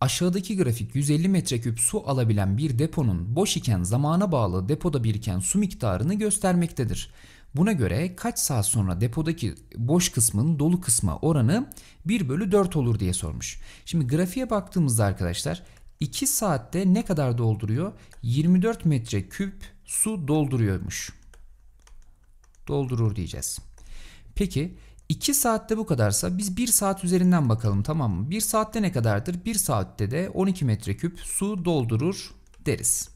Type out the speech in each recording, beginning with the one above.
Aşağıdaki grafik 150 metreküp su alabilen bir deponun boş iken zamana bağlı depoda biriken su miktarını göstermektedir. Buna göre kaç saat sonra depodaki boş kısmın dolu kısma oranı 1 bölü 4 olur diye sormuş. Şimdi grafiğe baktığımızda arkadaşlar 2 saatte ne kadar dolduruyor? 24 metreküp su dolduruyormuş. Doldurur diyeceğiz. Peki 2 saatte bu kadarsa biz 1 saat üzerinden bakalım tamam mı? 1 saatte ne kadardır? 1 saatte de 12 metreküp su doldurur deriz.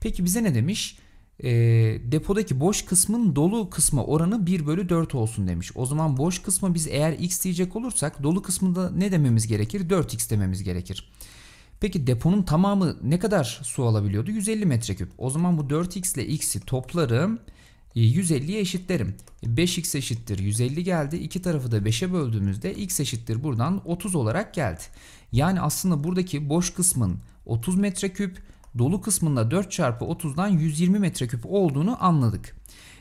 Peki bize ne demiş? E, depodaki boş kısmın dolu kısma oranı 1 bölü 4 olsun demiş. O zaman boş kısmı biz eğer x diyecek olursak dolu kısmında ne dememiz gerekir? 4x dememiz gerekir. Peki deponun tamamı ne kadar su alabiliyordu? 150 metreküp. O zaman bu 4x ile x'i toplarım. 150'ye ee, eşitlerim. 5x eşittir 150 geldi. İki tarafı da 5'e böldüğümüzde x eşittir buradan 30 olarak geldi. Yani aslında buradaki boş kısmın 30 metreküp dolu kısmında 4 çarpı 30'dan 120 metreküp olduğunu anladık.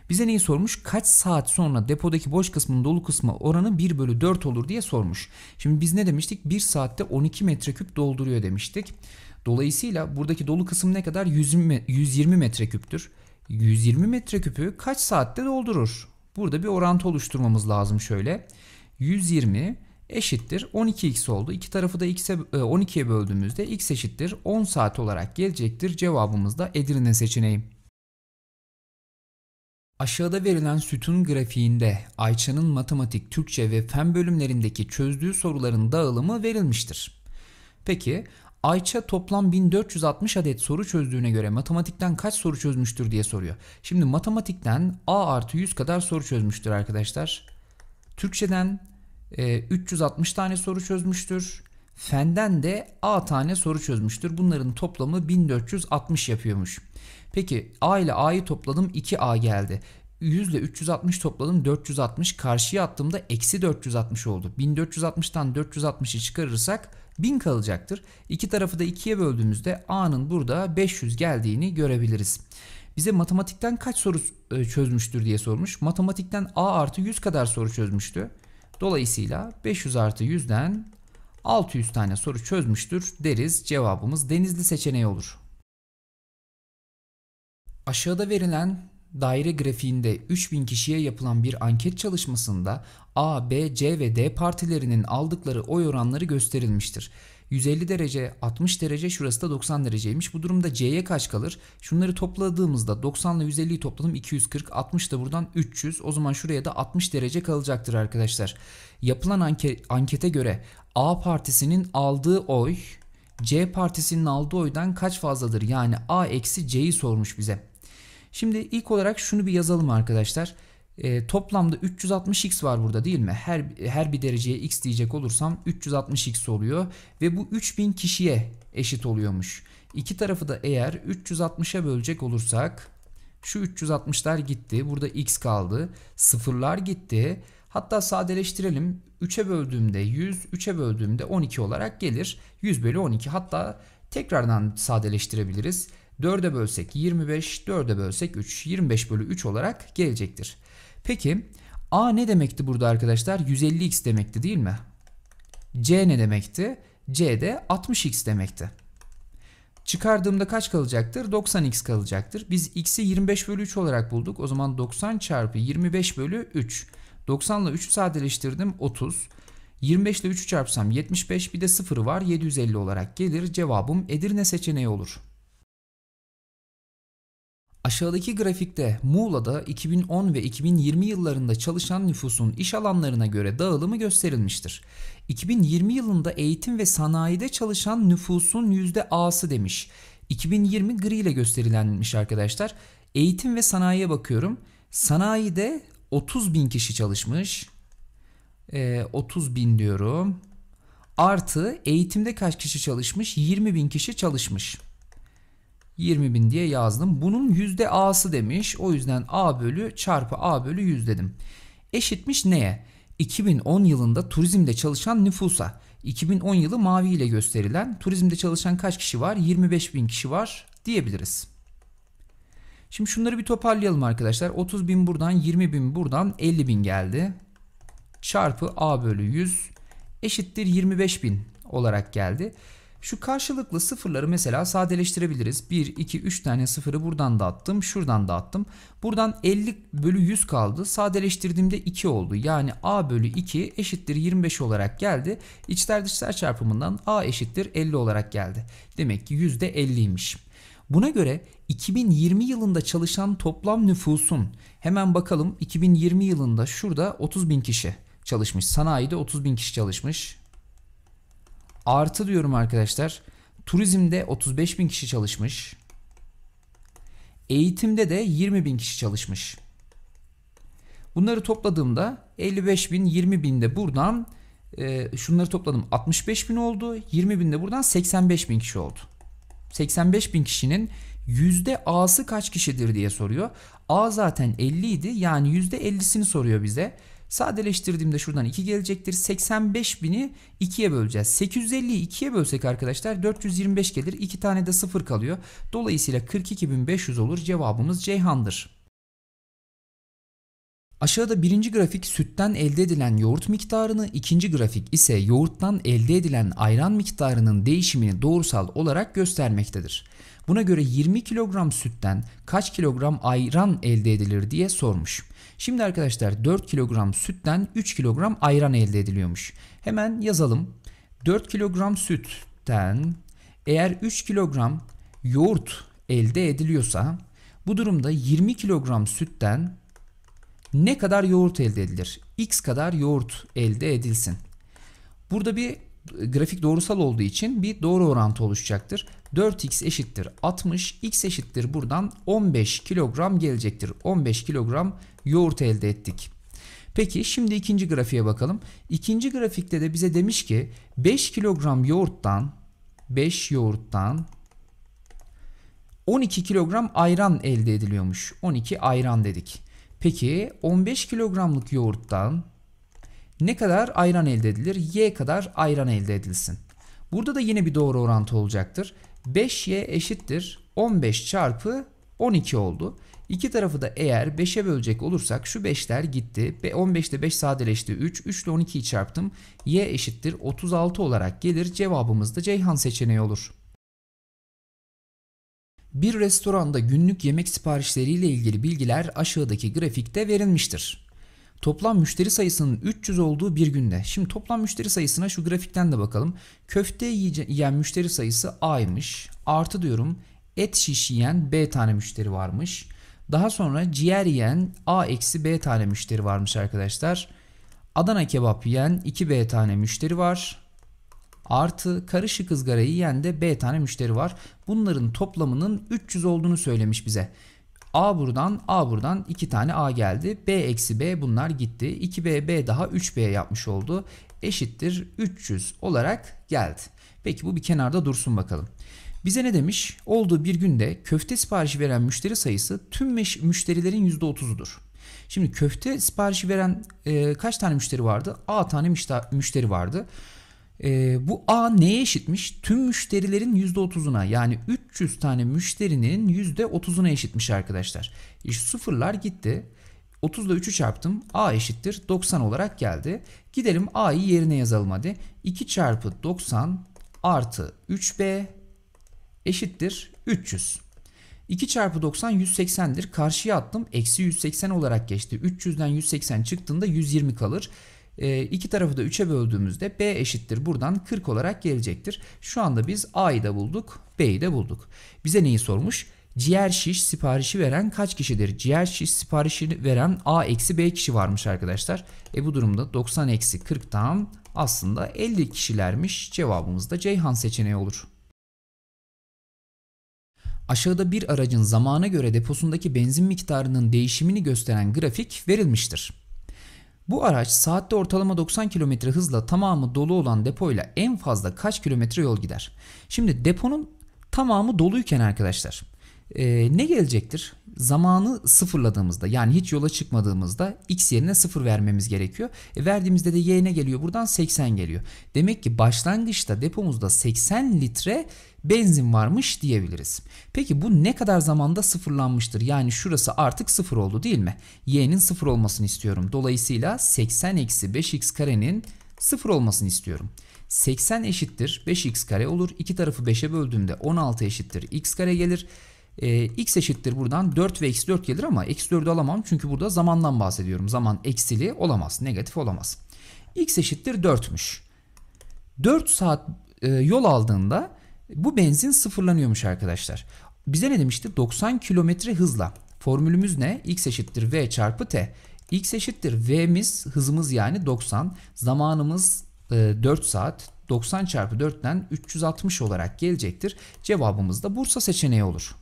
Bize neyi sormuş? Kaç saat sonra depodaki boş kısmın dolu kısmı oranı 1 bölü 4 olur diye sormuş. Şimdi biz ne demiştik? 1 saatte 12 metreküp dolduruyor demiştik. Dolayısıyla buradaki dolu kısım ne kadar? 120 metreküptür. 120 metreküpü kaç saatte doldurur? Burada bir orantı oluşturmamız lazım şöyle. 120 eşittir 12x oldu. İki tarafı da x'e 12'ye e, böldüğümüzde x eşittir 10 saat olarak gelecektir. Cevabımız da Edirne seçeneği. Aşağıda verilen sütun grafiğinde Ayça'nın matematik, Türkçe ve fen bölümlerindeki çözdüğü soruların dağılımı verilmiştir. Peki Ayça toplam 1460 adet soru çözdüğüne göre matematikten kaç soru çözmüştür diye soruyor. Şimdi matematikten A artı 100 kadar soru çözmüştür arkadaşlar. Türkçeden e, 360 tane soru çözmüştür. Fenden de A tane soru çözmüştür. Bunların toplamı 1460 yapıyormuş. Peki A ile A'yı topladım 2A geldi. 100 ile 360 topladım 460 karşıya attığımda eksi 460 oldu. 1460'tan 460'ı çıkarırsak 1000 kalacaktır. İki tarafı da 2'ye böldüğümüzde A'nın burada 500 geldiğini görebiliriz. Bize matematikten kaç soru e, çözmüştür diye sormuş. Matematikten A artı 100 kadar soru çözmüştü. Dolayısıyla 500 artı 100'den 600 tane soru çözmüştür deriz. Cevabımız denizli seçeneği olur. Aşağıda verilen daire grafiğinde 3000 kişiye yapılan bir anket çalışmasında A, B, C ve D partilerinin aldıkları oy oranları gösterilmiştir. 150 derece, 60 derece, şurası da 90 dereceymiş. Bu durumda C'ye kaç kalır? Şunları topladığımızda 90 ile 150'yi topladım 240, 60 da buradan 300. O zaman şuraya da 60 derece kalacaktır arkadaşlar. Yapılan anke ankete göre A partisinin aldığı oy C partisinin aldığı oydan kaç fazladır? Yani A eksi C'yi sormuş bize. Şimdi ilk olarak şunu bir yazalım arkadaşlar. E, toplamda 360x var burada değil mi? Her, her bir dereceye x diyecek olursam 360x oluyor. Ve bu 3000 kişiye eşit oluyormuş. İki tarafı da eğer 360'a bölecek olursak şu 360'lar gitti. Burada x kaldı. Sıfırlar gitti. Hatta sadeleştirelim. 3'e böldüğümde 100, 3'e böldüğümde 12 olarak gelir. 100 bölü 12. Hatta tekrardan sadeleştirebiliriz. 4'e bölsek 25, 4'e bölsek 3. 25 bölü 3 olarak gelecektir. Peki A ne demekti burada arkadaşlar? 150x demekti değil mi? C ne demekti? C de 60x demekti. Çıkardığımda kaç kalacaktır? 90x kalacaktır. Biz x'i 25 bölü 3 olarak bulduk. O zaman 90 çarpı 25 bölü 3. 90 ile 3'ü sadeleştirdim 30. 25 ile 3'ü çarpsam 75 bir de 0 var 750 olarak gelir. Cevabım Edirne seçeneği olur. Aşağıdaki grafikte Muğla'da 2010 ve 2020 yıllarında çalışan nüfusun iş alanlarına göre dağılımı gösterilmiştir. 2020 yılında eğitim ve sanayide çalışan nüfusun %A'sı demiş. 2020 gri ile gösterilenmiş arkadaşlar. Eğitim ve sanayiye bakıyorum. Sanayide 30 bin kişi çalışmış. E, ee, 30 bin diyorum. Artı eğitimde kaç kişi çalışmış? 20 bin kişi çalışmış. 20 bin diye yazdım. Bunun yüzde a'sı demiş. O yüzden a bölü çarpı a bölü 100 dedim. Eşitmiş neye? 2010 yılında turizmde çalışan nüfusa. 2010 yılı mavi ile gösterilen turizmde çalışan kaç kişi var? 25 bin kişi var diyebiliriz. Şimdi şunları bir toparlayalım arkadaşlar. 30 bin buradan 20 bin buradan 50 bin geldi. Çarpı a bölü 100 eşittir 25 bin olarak geldi. Şu karşılıklı sıfırları mesela sadeleştirebiliriz. 1, 2, 3 tane sıfırı buradan dağıttım. Şuradan dağıttım. Buradan 50 bölü 100 kaldı. Sadeleştirdiğimde 2 oldu. Yani a bölü 2 eşittir 25 olarak geldi. İçler dışlar çarpımından a eşittir 50 olarak geldi. Demek ki %50'ymiş. Buna göre 2020 yılında çalışan toplam nüfusun hemen bakalım 2020 yılında şurada 30 bin kişi çalışmış. Sanayide 30 bin kişi çalışmış. Artı diyorum arkadaşlar. Turizmde 35 bin kişi çalışmış. Eğitimde de 20 bin kişi çalışmış. Bunları topladığımda 55 bin 20 bin de buradan e, şunları topladım 65 bin oldu 20 bin de buradan 85 bin kişi oldu. 85 bin kişinin yüzde A'sı kaç kişidir diye soruyor. A zaten 50 idi yani yüzde 50'sini soruyor bize. Sadeleştirdiğimde şuradan 2 gelecektir. 85.000'i 2'ye böleceğiz. 850'yi 2'ye bölsek arkadaşlar 425 gelir. 2 tane de 0 kalıyor. Dolayısıyla 42.500 olur. Cevabımız Ceyhan'dır. Aşağıda birinci grafik sütten elde edilen yoğurt miktarını, ikinci grafik ise yoğurttan elde edilen ayran miktarının değişimini doğrusal olarak göstermektedir. Buna göre 20 kilogram sütten kaç kilogram ayran elde edilir diye sormuş. Şimdi arkadaşlar 4 kilogram sütten 3 kilogram ayran elde ediliyormuş. Hemen yazalım. 4 kilogram sütten eğer 3 kilogram yoğurt elde ediliyorsa bu durumda 20 kilogram sütten ne kadar yoğurt elde edilir? X kadar yoğurt elde edilsin. Burada bir grafik doğrusal olduğu için bir doğru orantı oluşacaktır. 4x eşittir 60. x eşittir buradan 15 kilogram gelecektir. 15 kilogram yoğurt elde ettik. Peki şimdi ikinci grafiğe bakalım. İkinci grafikte de bize demiş ki 5 kilogram yoğurttan 5 yoğurttan 12 kilogram ayran elde ediliyormuş. 12 ayran dedik. Peki 15 kilogramlık yoğurttan ne kadar ayran elde edilir? Y kadar ayran elde edilsin. Burada da yine bir doğru orantı olacaktır. 5y eşittir 15 çarpı 12 oldu. İki tarafı da eğer 5'e bölecek olursak şu 5'ler gitti. 15'te 5 sadeleşti 3. 3 ile 12'yi çarptım. Y eşittir 36 olarak gelir. Cevabımız da Ceyhan seçeneği olur. Bir restoranda günlük yemek siparişleriyle ilgili bilgiler aşağıdaki grafikte verilmiştir. Toplam müşteri sayısının 300 olduğu bir günde. Şimdi toplam müşteri sayısına şu grafikten de bakalım. Köfte yiyen müşteri sayısı A'ymış. Artı diyorum et şiş yiyen B tane müşteri varmış. Daha sonra ciğer yiyen A eksi B tane müşteri varmış arkadaşlar. Adana kebap yiyen 2B tane müşteri var. Artı karışık ızgara yiyen de B tane müşteri var. Bunların toplamının 300 olduğunu söylemiş bize. A buradan A buradan 2 tane A geldi. B eksi B bunlar gitti. 2B B daha 3B yapmış oldu. Eşittir 300 olarak geldi. Peki bu bir kenarda dursun bakalım. Bize ne demiş? Olduğu bir günde köfte siparişi veren müşteri sayısı tüm müşterilerin %30'udur. Şimdi köfte siparişi veren e, kaç tane müşteri vardı? A tane müşteri vardı. E, bu A neye eşitmiş? Tüm müşterilerin %30'una yani 300 tane müşterinin %30'una eşitmiş arkadaşlar. E, sıfırlar gitti. 30 ile 3'ü çarptım. A eşittir 90 olarak geldi. Gidelim A'yı yerine yazalım hadi. 2 çarpı 90 artı 3B eşittir 300. 2 çarpı 90 180'dir. Karşıya attım. Eksi 180 olarak geçti. 300'den 180 çıktığında 120 kalır. E, iki tarafı da 3'e böldüğümüzde B eşittir. Buradan 40 olarak gelecektir. Şu anda biz A'yı da bulduk. B'yi de bulduk. Bize neyi sormuş? Ciğer şiş siparişi veren kaç kişidir? Ciğer şiş siparişi veren A eksi B kişi varmış arkadaşlar. E bu durumda 90 eksi 40'tan aslında 50 kişilermiş. Cevabımız da Ceyhan seçeneği olur. Aşağıda bir aracın zamana göre deposundaki benzin miktarının değişimini gösteren grafik verilmiştir. Bu araç saatte ortalama 90 km hızla tamamı dolu olan depoyla en fazla kaç kilometre yol gider? Şimdi deponun tamamı doluyken arkadaşlar ee, ne gelecektir? Zamanı sıfırladığımızda yani hiç yola çıkmadığımızda x yerine sıfır vermemiz gerekiyor. E, verdiğimizde de y geliyor? Buradan 80 geliyor. Demek ki başlangıçta depomuzda 80 litre benzin varmış diyebiliriz. Peki bu ne kadar zamanda sıfırlanmıştır? Yani şurası artık sıfır oldu değil mi? y'nin sıfır olmasını istiyorum. Dolayısıyla 80 eksi 5x karenin sıfır olmasını istiyorum. 80 eşittir 5x kare olur. İki tarafı 5'e böldüğümde 16 eşittir x kare gelir. E, x eşittir buradan 4 ve x 4 gelir ama eksi 4'ü alamam çünkü burada zamandan bahsediyorum. Zaman eksili olamaz, negatif olamaz. x eşittir 4'müş. 4 saat e, yol aldığında bu benzin sıfırlanıyormuş arkadaşlar. Bize ne demişti? 90 kilometre hızla. Formülümüz ne? x eşittir v çarpı t. x eşittir v'miz hızımız yani 90. Zamanımız e, 4 saat. 90 çarpı 4'ten 360 olarak gelecektir. Cevabımız da Bursa seçeneği olur.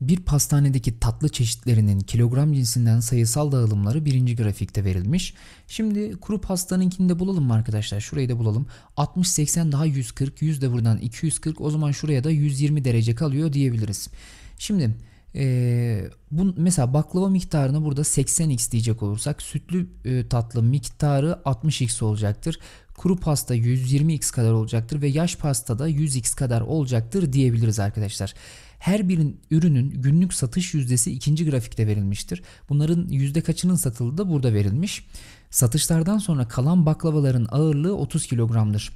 Bir pastanedeki tatlı çeşitlerinin kilogram cinsinden sayısal dağılımları birinci grafikte verilmiş. Şimdi kuru pastanınkini de bulalım arkadaşlar? Şurayı da bulalım. 60-80 daha 140, 100 de buradan 240. O zaman şuraya da 120 derece kalıyor diyebiliriz. Şimdi ee, bu, mesela baklava miktarını burada 80x diyecek olursak sütlü e, tatlı miktarı 60x olacaktır. Kuru pasta 120x kadar olacaktır ve yaş pasta da 100x kadar olacaktır diyebiliriz arkadaşlar. Her birin ürünün günlük satış yüzdesi ikinci grafikte verilmiştir. Bunların yüzde kaçının satıldığı da burada verilmiş. Satışlardan sonra kalan baklavaların ağırlığı 30 kilogramdır.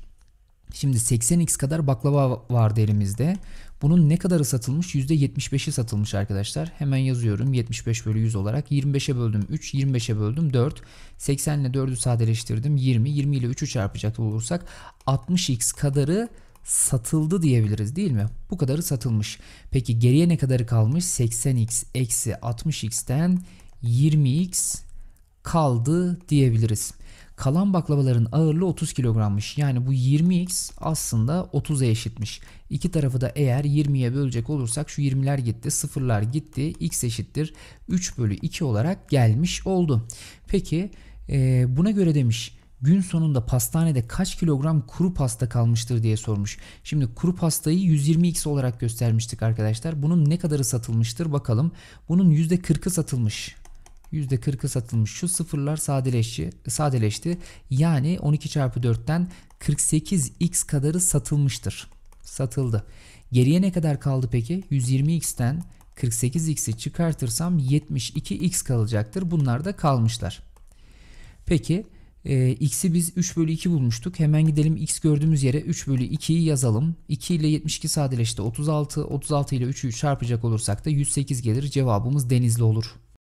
Şimdi 80x kadar baklava vardı elimizde. Bunun ne kadarı satılmış? %75'i satılmış arkadaşlar. Hemen yazıyorum 75 bölü 100 olarak. 25'e böldüm 3, 25'e böldüm 4. 80 ile 4'ü sadeleştirdim 20. 20 ile 3'ü çarpacak olursak 60x kadarı satıldı diyebiliriz değil mi? Bu kadarı satılmış. Peki geriye ne kadarı kalmış? 80x eksi 60x'ten 20x kaldı diyebiliriz. Kalan baklavaların ağırlığı 30 kilogrammış. Yani bu 20x aslında 30'a eşitmiş. İki tarafı da eğer 20'ye bölecek olursak şu 20'ler gitti, sıfırlar gitti. x eşittir 3 bölü 2 olarak gelmiş oldu. Peki e, buna göre demiş gün sonunda pastanede kaç kilogram kuru pasta kalmıştır diye sormuş. Şimdi kuru pastayı 120x olarak göstermiştik arkadaşlar. Bunun ne kadarı satılmıştır bakalım. Bunun %40'ı satılmış. %40'ı satılmış. Şu sıfırlar sadeleşti. sadeleşti. Yani 12 çarpı 4'ten 48x kadarı satılmıştır. Satıldı. Geriye ne kadar kaldı peki? 120x'ten 48x'i çıkartırsam 72x kalacaktır. Bunlar da kalmışlar. Peki e, x'i biz 3 bölü 2 bulmuştuk. Hemen gidelim x gördüğümüz yere 3 bölü 2'yi yazalım. 2 ile 72 sadeleşti 36. 36 ile 3'ü çarpacak olursak da 108 gelir. Cevabımız denizli olur.